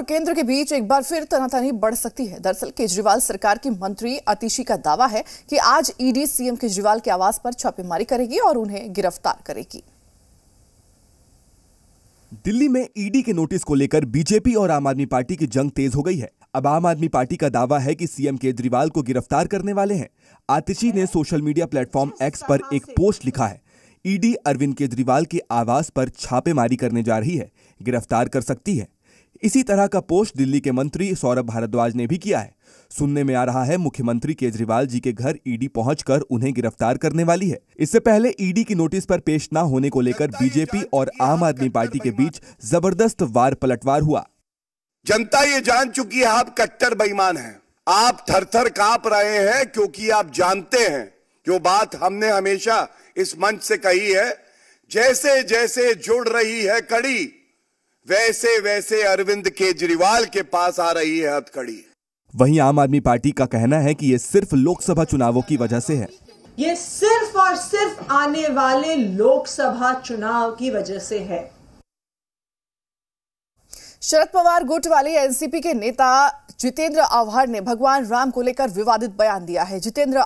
और केंद्र के बीच एक बार फिर तनातनी बढ़ सकती है दरअसल केजरीवाल सरकार की मंत्री अतिशी का दावा है कि आज ईडी सीएम केजरीवाल के आवास पर छापेमारी करेगी और उन्हें गिरफ्तार करेगी दिल्ली में ईडी के नोटिस को लेकर बीजेपी और आम आदमी पार्टी की जंग तेज हो गई है अब आम आदमी पार्टी का दावा है कि सीएम केजरीवाल को गिरफ्तार करने वाले हैं आतिशी ने सोशल मीडिया प्लेटफॉर्म एक्स पर एक पोस्ट लिखा है ईडी अरविंद केजरीवाल के आवास पर छापेमारी करने जा रही है गिरफ्तार कर सकती है इसी तरह का पोस्ट दिल्ली के मंत्री सौरभ भारद्वाज ने भी किया है सुनने में आ रहा है मुख्यमंत्री केजरीवाल जी के घर ईडी पहुंचकर उन्हें गिरफ्तार करने वाली है इससे पहले ईडी की नोटिस पर पेश न होने को लेकर बीजेपी और आम आदमी पार्टी के बीच जबरदस्त वार पलटवार हुआ जनता ये जान चुकी है आप कट्टर बेईमान हैं आप थर थर काप रहे हैं क्योंकि आप जानते हैं जो बात हमने हमेशा इस मंच से कही है जैसे जैसे जुड़ रही है कड़ी वैसे वैसे अरविंद केजरीवाल के पास आ रही है हथकड़ी वहीं आम आदमी पार्टी का कहना है कि ये सिर्फ लोकसभा चुनावों की वजह से है ये सिर्फ और सिर्फ आने वाले लोकसभा चुनाव की वजह से है शरद पवार गुट वाले एनसीपी के नेता जितेंद्र आव्हाड ने भगवान राम को लेकर विवादित बयान दिया है जितेंद्र